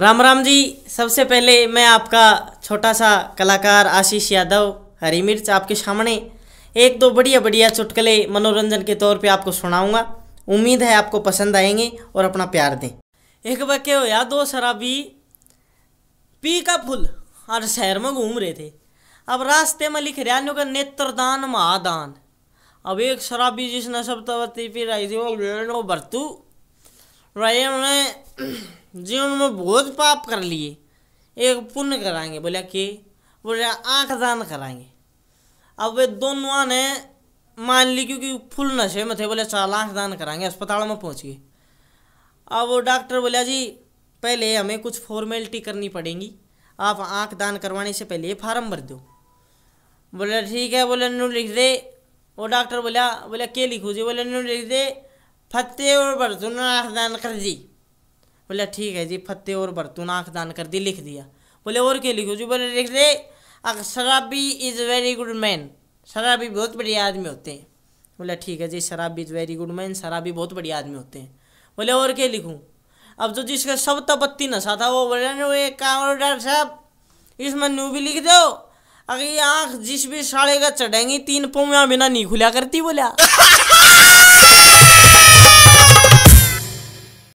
राम राम जी सबसे पहले मैं आपका छोटा सा कलाकार आशीष यादव हरी मिर्च आपके सामने एक दो बढ़िया बढ़िया चुटकले मनोरंजन के तौर पे आपको सुनाऊंगा उम्मीद है आपको पसंद आएंगे और अपना प्यार दें एक बार क्या या दो शराबी पी का फूल और शहर में घूम रहे थे अब रास्ते में लिख रहा का नेत्रदान महादान अब एक शराबी जिसने सब तवती पी रही थी वो भरतू भाई हमने जीवन में बहुत पाप कर लिए एक पुण्य कराएंगे बोला कि बोला आँख दान कराएंगे अब वे दोनों ने मान ली क्योंकि फुल नशे में थे बोले चल आँख दान कराएंगे अस्पताल में पहुँच गए अब वो डॉक्टर बोला जी पहले हमें कुछ फॉर्मेलिटी करनी पड़ेगी आप आँख दान करवाने से पहले फार्म भर दो बोले ठीक है बोले नू लिख दे वो डॉक्टर बोला बोले के लिखो जी बोले नू लिख दे फतेह और आँख दान कर दी बोले ठीक है जी फतेह और आँख दान कर दी लिख दिया बोले और क्या लिखो जी बोले लिख दे शराबी इज़ वेरी गुड मैन शराबी बहुत बढ़िया आदमी होते हैं बोले ठीक है जी शराबी इज़ वेरी गुड मैन शराबी बहुत बढ़िया आदमी होते हैं बोले और क्या लिखूँ अब जो जिसका सब तपत्ती तो नशा था वो बोले ना एक काम डॉक्टर साहब इसमें नू भी लिख दो अगर ये आँख जिस भी साड़े का चढ़ेंगी तीन पोमिया बिना नहीं खुला करती बोला